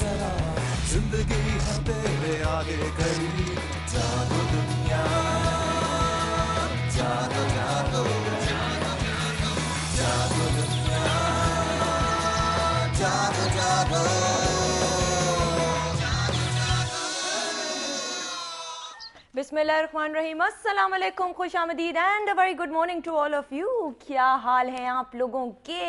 जरा जिंदगी है तेरे आगे खड़ी दुनिया खुश आमदीद and a very good morning to all of you क्या हाल है आप लोगों के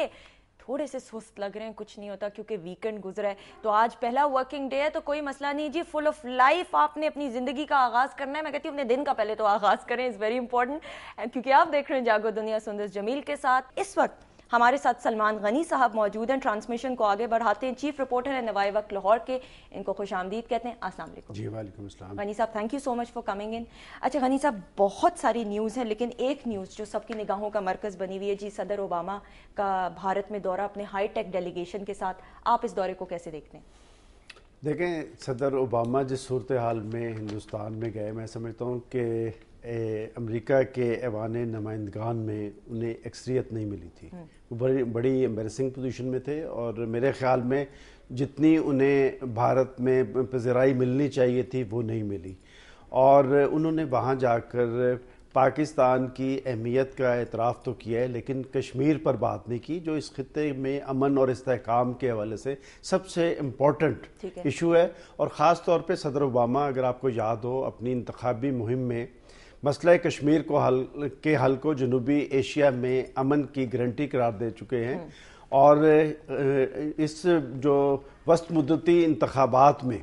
थोड़े से सुस्त लग रहे हैं कुछ नहीं होता क्योंकि वीकेंड गुजरा है तो आज पहला वर्किंग डे है तो कोई मसला नहीं जी फुल ऑफ लाइफ आपने अपनी जिंदगी का आगाज करना है मैं कहती हूँ अपने दिन का पहले तो आगाज करें इज वेरी इंपॉर्टेंट क्योंकि आप देख रहे हैं जागो दुनिया सुंदर जमील के साथ इस वक्त हमारे साथ सलमान गनी साहब मौजूद हैं ट्रांसमिशन को आगे बढ़ाते हैं चीफ रिपोर्टर हैं नवाए वक्त लाहौर के इनको खुश आमदीद कहते हैं असल जी वालेकुम गनी साहब thank you so much for coming in अच्छा गनी साहब बहुत सारी न्यूज़ है लेकिन एक न्यूज़ जो सबकी निगाहों का मरकज़ बनी हुई है जी सदर ओबामा का भारत में दौरा अपने हाई टेक डेलीगेशन के साथ आप इस दौरे को कैसे देखते हैं देखें सदर ओबामा जिस सूरत हाल में हिंदुस्तान में गए मैं समझता हूँ कि अमेरिका के ऐवान नुमाइंदगान में उन्हें अक्सरियत नहीं मिली थी हम्म। वो बड़ी बड़ी एम्बेसिंग पोजीशन में थे और मेरे ख्याल में जितनी उन्हें भारत में पजराई मिलनी चाहिए थी वो नहीं मिली और उन्होंने वहाँ जाकर पाकिस्तान की अहमियत का एतराफ़ तो किया है लेकिन कश्मीर पर बात नहीं की जो इस खत्े में अमन और इसकाम के हवाले से सबसे इम्पोर्टेंट इशू है और ख़ास तौर पर सदर ओबामा अगर आपको याद हो अपनी इंतबी मुहिम में मसला कश्मीर को हल के हल को जनूबी एशिया में अमन की गारंटी करार दे चुके हैं और इस जो वस्त मुदती इंतबात में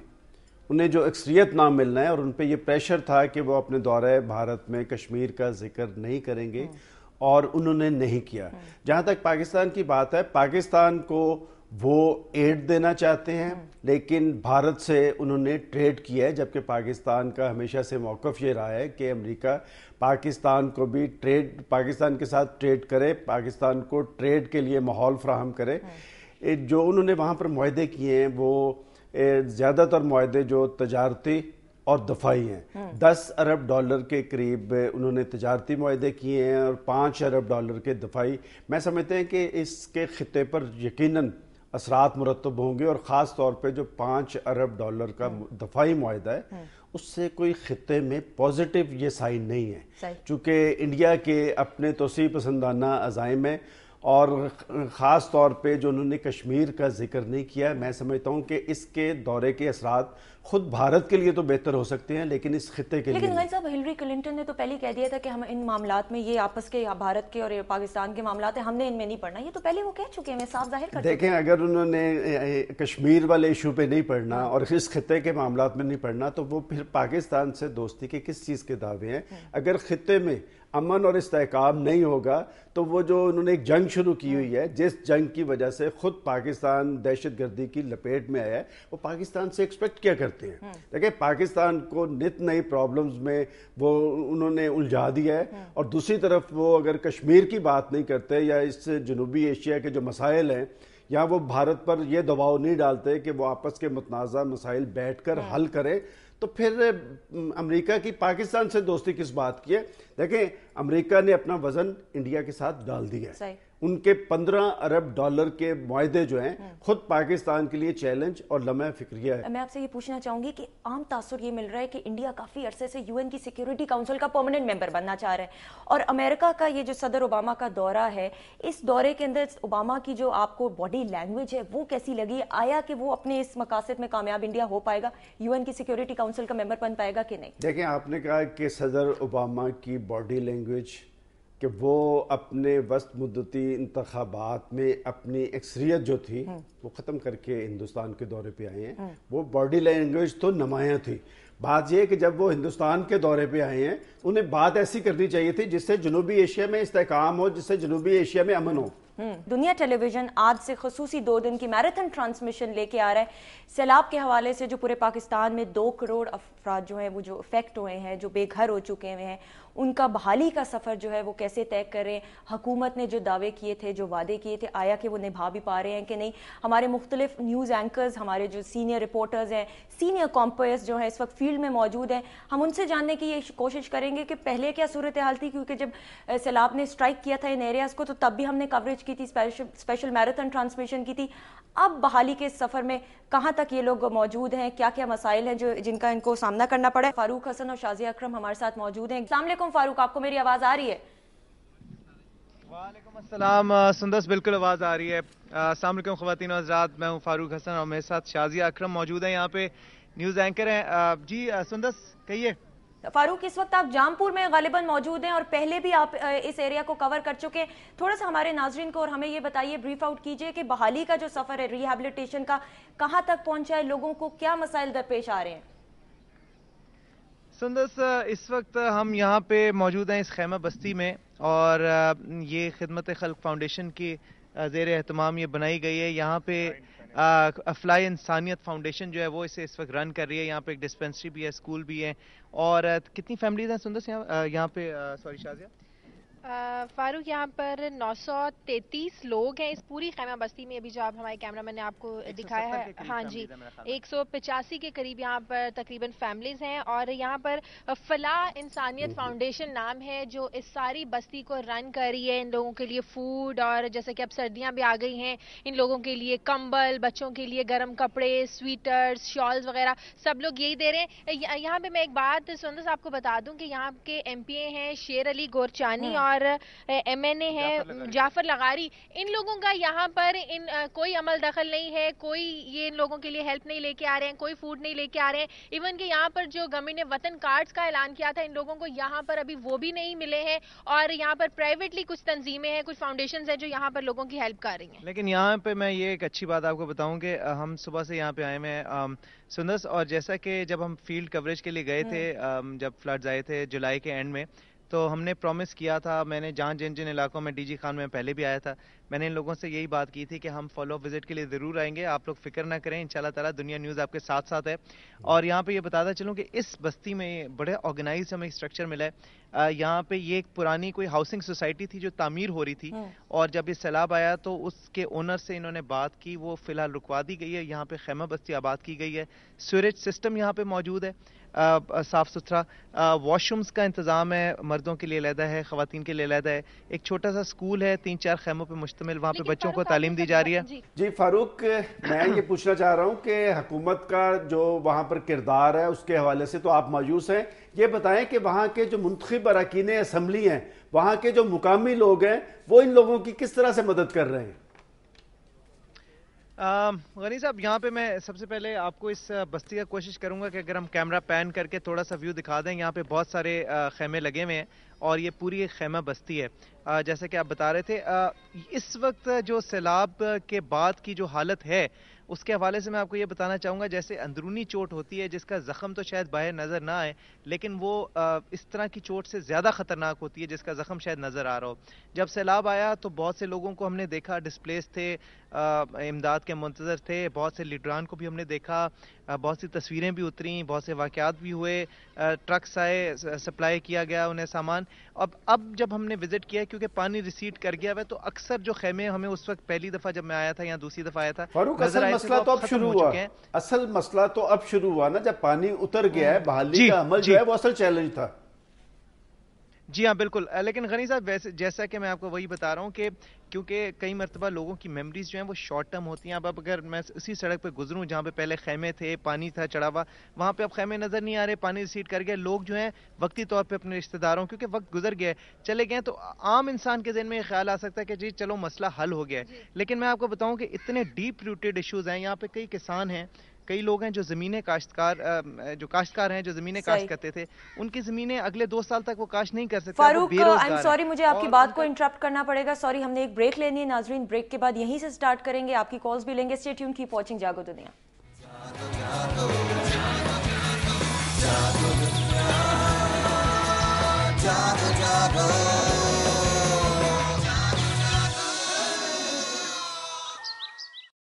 उन्हें जो अक्सरियत ना मिलना है और उन पर यह प्रेशर था कि वो अपने दौरे भारत में कश्मीर का जिक्र नहीं करेंगे हम्म। और उन्होंने नहीं किया जहाँ तक पाकिस्तान की बात है पाकिस्तान को वो एड देना चाहते हैं लेकिन भारत से उन्होंने ट्रेड किया है जबकि पाकिस्तान का हमेशा से मौक़ ये रहा है कि अमेरिका पाकिस्तान को भी ट्रेड पाकिस्तान के साथ ट्रेड करे पाकिस्तान को ट्रेड के लिए माहौल फ्राहम करे जो उन्होंने वहाँ पर माहदे किए हैं वो ज़्यादातर माहदे जो तजारती और दफाई हैं दस अरब डॉलर के करीब उन्होंने तजारती माहे किए हैं और पाँच अरब डॉलर के दफाई मैं समझते हैं कि इसके ख़त्े पर यकीनन असरात मुरतब होंगे और ख़ास तौर पर जो पाँच अरब डॉलर का हम्म। दफाही माहा है हम्म। उससे कोई ख़त्े में पॉजिटिव ये साइन नहीं है चूँकि इंडिया के अपने तोसी पसंदाना अज़ाइम हैं और ख़ास तौर पर जो उन्होंने कश्मीर का जिक्र नहीं किया मैं समझता हूँ कि इसके दौरे के असरात खुद भारत के लिए तो बेहतर हो सकते हैं लेकिन इस खत्े के लेकिन लिए साहब हिलरी क्लिंटन ने तो पहले कह दिया था कि हम इन मामला में ये आपस के भारत के और पाकिस्तान के मामला है हमने इनमें नहीं पढ़ना ये तो पहले वो कह चुके हैं साफ जाहिर कर देखें अगर उन्होंने कश्मीर वाले इशू पे नहीं पढ़ना हाँ। और इस खत्े के मामला में नहीं पढ़ना तो वो फिर पाकिस्तान से दोस्ती के किस चीज़ के दावे हैं हाँ। अगर खत्े में अमन और इस्तेकाम नहीं होगा तो वो जो उन्होंने एक जंग शुरू की हुई हाँ। है जिस जंग की वजह से खुद पाकिस्तान दहशत गर्दी की लपेट में आया है वो पाकिस्तान से एक्सपेक्ट क्या करता करते हैं देखिए पाकिस्तान को नित नई प्रॉब्लम्स में वो उन्होंने उलझा दिया है और दूसरी तरफ वो अगर कश्मीर की बात नहीं करते या इस जनूबी एशिया के जो मसाइल हैं या वो भारत पर यह दबाव नहीं डालते कि वो आपस के मतनाज़ा मसाइल बैठ कर हम्म। हल करें तो फिर अमेरिका की पाकिस्तान से दोस्ती किस बात की है देखें अमेरिका ने अपना वजन इंडिया के साथ डाल दिया है उनके पंद्रह अरब डॉलर के माहदे जो हैं हम्म। खुद पाकिस्तान के लिए चैलेंज और लम्हे फिक्रिया है मैं आपसे ये पूछना चाहूंगी कि आम तासर ये मिल रहा है कि इंडिया काफ़ी अरसे से यूएन की सिक्योरिटी काउंसिल का परमानेंट मेंबर बनना चाह रहा है और अमेरिका का ये जो सदर ओबामा का दौरा है इस दौरे के अंदर ओबामा की जो आपको बॉडी लैंग्वेज है वो कैसी लगी आया कि वो अपने इस मकासद में कामयाब इंडिया हो पाएगा यूएन की सिक्योरिटी काउंसिल का मेंबर बन पाएगा कि नहीं देखें आपने कहा कि सदर ओबामा की बॉडी लैंग्वेज कि वो अपने वस्त मुद्दती इंतबात में अपनी अक्सरियत जो थी हम्म। वो ख़त्म करके हिंदुस्तान के दौरे पे आए हैं हम्म। वो बॉडी लैंग्वेज तो नमाया थी बात यह कि जब वो हिंदुस्तान के दौरे पे आए हैं उन्हें बात ऐसी करनी चाहिए थी जिससे जनूबी एशिया में इस्तेकाम हो जिससे जनूबी एशिया में अमन हो हम्म। दुनिया टेलीविजन आज से खसूसी दो दिन की मैराथन ट्रांसमिशन लेके आ रहा है सैलाब के हवाले से जो पूरे पाकिस्तान में दो करोड़ अफराद जो है वो जो इफेक्ट हुए हैं जो बेघर हो चुके हुए हैं उनका बहाली का सफ़र जो है वो कैसे तय करें हकूमत ने जो दावे किए थे जो वादे किए थे आया कि वो निभा भी पा रहे हैं कि नहीं हमारे मुख्तलिफ न्यूज़ एंकर्स हमारे जो सीनियर रिपोर्टर्स हैं सीनियर कॉम्पर्स जो हैं इस वक्त फील्ड में मौजूद हैं हम उनसे जानने की ये कोशिश करेंगे कि पहले क्या सूरत हाल थी क्योंकि जब सैलाब ने स्ट्राइक किया था इन एरियाज़ को तो तब भी हमने कवरेज की थी स्पेशल मैराथन ट्रांसमिशन की थी अब बहाली के सफ़र में कहाँ तक ये लोग मौजूद हैं क्या क्या मसाइल हैं जो जिनका इनको सामना करना पड़ा फारूक हसन और शाजिया अक्रम हमारे साथ मौजूद हैं वालेकुम फारूक आपको मेरी आवाज आ रही है वालेकुम सुंदस बिल्कुल आवाज़ आ रही है असल खुवान आजाद मैं हूँ फारूक हसन और मेरे साथ शाजिया अक्रम मौजूद है यहाँ पे न्यूज़ एंकर है जी सुंदस कहिए फारूक इस वक्त आप जामपुर में गालिबन मौजूद हैं और पहले भी आप इस एरिया को कवर कर चुके हैं थोड़ा सा हमारे नाजरन को और हमें ये बताइए ब्रीफ आउट कीजिए कि बहाली का जो सफ़र है रिहेबलीटेशन का कहाँ तक पहुंचा है लोगों को क्या मसाइल दरपेश आ रहे हैं सुंदर सर इस वक्त हम यहाँ पे मौजूद हैं इस खैमा बस्ती में और ये खिदमत खल्क फाउंडेशन की जेर अहतमाम ये बनाई गई है यहाँ पे अफलाई इंसानियत फाउंडेशन जो है वो इसे इस वक्त रन कर रही है यहाँ पे एक डिस्पेंसरी भी है स्कूल भी है और कितनी फैमिलीज हैं सुंदर से यहाँ पे सॉरी शाजिया फारूक यहाँ पर 933 लोग हैं इस पूरी खैमा बस्ती में अभी जो आप हमारे कैमरामैन ने आपको दिखाया है हाँ जी एक के करीब यहाँ पर तकरीबन फैमिलीज हैं और यहाँ पर फला इंसानियत हम्म। फाउंडेशन नाम है जो इस सारी बस्ती को रन कर रही है इन लोगों के लिए फूड और जैसे कि अब सर्दियाँ भी आ गई हैं इन लोगों के लिए कंबल बच्चों के लिए गर्म कपड़े स्वीटर्स शॉल्स वगैरह सब लोग यही दे रहे हैं यहाँ पर मैं एक बात सुंदर साहब को बता दूँ कि यहाँ के एम हैं शेर अली गोरचानी हम्म। और और एमएनए हैं जाफर लगारी इन लोगों का यहाँ पर इन कोई अमल दखल नहीं है कोई ये इन लोगों के लिए हेल्प नहीं लेके आ रहे हैं कोई फूड नहीं लेके आ रहे हैं इवन के यहाँ पर जो गवर्नमेंट ने वतन कार्ड्स का ऐलान किया था इन लोगों को यहाँ पर अभी वो भी नहीं मिले हैं और यहाँ पर प्राइवेटली कुछ तंजीमें हैं कुछ फाउंडेशन है जो यहाँ पर लोगों की हेल्प कर रही है लेकिन यहाँ पे मैं ये एक अच्छी बात आपको बताऊँ की हम सुबह से यहाँ पे आए हैं सुंदर और जैसा कि जब हम फील्ड कवरेज के लिए गए थे हम्म। जब फ्लड्स आए थे जुलाई के एंड में तो हमने प्रॉमिस किया था मैंने जहाँ जिन जिन इलाकों में डीजी खान में पहले भी आया था मैंने इन लोगों से यही बात की थी कि हम फॉलो विजिट के लिए ज़रूर आएंगे आप लोग फिक्र ना करें इन ताला दुनिया न्यूज़ आपके साथ साथ है और यहाँ पर ये बताता चलूँ कि इस बस्ती में बड़े ऑर्गेनाइज हमें स्ट्रक्चर मिला है यहाँ पर ये एक पुरानी कोई हाउसिंग सोसाइटी थी जो तामीर हो रही थी हाँ। और जब ये सैलाब आया तो उसके ओनर से इन्होंने बात की वो फ़िलहाल रुकवा दी गई है यहाँ पर खेमा बस्ती आबाद की गई है सीवरेज सिस्टम यहाँ पर मौजूद है साफ़ सुथरा वॉशरूम्स का इंतज़ाम है मर्दों के लिए लहदा है ख़वान के लिए लहदा है एक छोटा सा स्कूल है तीन चार खेमों पर मुश्तमिल वहाँ पे बच्चों को तालीम दी जा रही है जी फारूक मैं ये पूछना चाह रहा हूँ कि हुकूमत का जो वहाँ पर किरदार है उसके हवाले से तो आप मायूस हैं ये बताएं कि वहाँ के जो मुंतब अरकान असम्बली हैं वहाँ के जो मुकामी लोग हैं वो इन लोगों की किस तरह से मदद कर रहे हैं गनी साहब यहाँ पे मैं सबसे पहले आपको इस बस्ती का कोशिश करूँगा कि अगर हम कैमरा पैन करके थोड़ा सा व्यू दिखा दें यहाँ पे बहुत सारे खेमे लगे हुए हैं और ये पूरी खेमा बस्ती है जैसा कि आप बता रहे थे इस वक्त जो सैलाब के बाद की जो हालत है उसके हवाले से मैं आपको ये बताना चाहूँगा जैसे अंदरूनी चोट होती है जिसका ज़ख़म तो शायद बाहर नज़र ना आए लेकिन वो इस तरह की चोट से ज़्यादा ख़तरनाक होती है जिसका ज़ख़म शायद नज़र आ रहा हो जब सैलाब आया तो बहुत से लोगों को हमने देखा डिस्प्लेस थे इमदाद के मुंतज़र थे बहुत से लीडरान को भी हमने देखा बहुत सी तस्वीरें भी उतरी बहुत से वाक़ात भी हुए ट्रक्स आए सप्लाई किया गया उन्हें सामान अब अब जब हमने विज़िट किया क्योंकि पानी रिसीट कर गया है तो अक्सर जो खेमे हमें उस वक्त पहली दफ़ा जब मैं आया था या दूसरी दफ़ा आया था असल मसला तो, तो अब शुरू हुआ असल मसला तो अब शुरू हुआ ना जब पानी उतर गया है हम्म। बहाली का अमल जो है वो असल चैलेंज था जी हाँ बिल्कुल लेकिन गनी साहब वैसे जैसा कि मैं आपको वही बता रहा हूँ कि क्योंकि कई मरतबा लोगों की मेमोरीज जो हैं वो शॉर्ट टर्म होती हैं अब अब अगर मैं इसी सड़क पर गुजरूँ जहाँ पे पहले खेमे थे पानी था चढ़ावा वहाँ पे अब खेमे नज़र नहीं आ रहे पानी सीट कर गया लोग जो हैं वक्ती तौर पे अपने रिश्तेदारों क्योंकि वक्त गुजर गया चले गए तो आम इंसान के जहन में ये ख्याल आ सकता है कि जी चलो मसला हल हो गया है लेकिन मैं आपको बताऊँ कि इतने डीप रूटेड इशूज़ हैं यहाँ पर कई किसान हैं कई लोग हैं जो ज़मीनें काश्तकार जो काश्तकार हैं जो ज़मीनें काश्त करते थे उनकी ज़मीनें अगले दो साल तक वो काश्त नहीं कर सकते फारूक आई एम सॉरी मुझे आपकी बात को इंटरप्ट करना पड़ेगा सॉरी हमने एक ब्रेक लेनी है नाजरीन ब्रेक के बाद यहीं से स्टार्ट करेंगे आपकी कॉल्स भी लेंगे स्टेट की पॉचिंग जागो दुनिया जागो दुनिया जागो जागो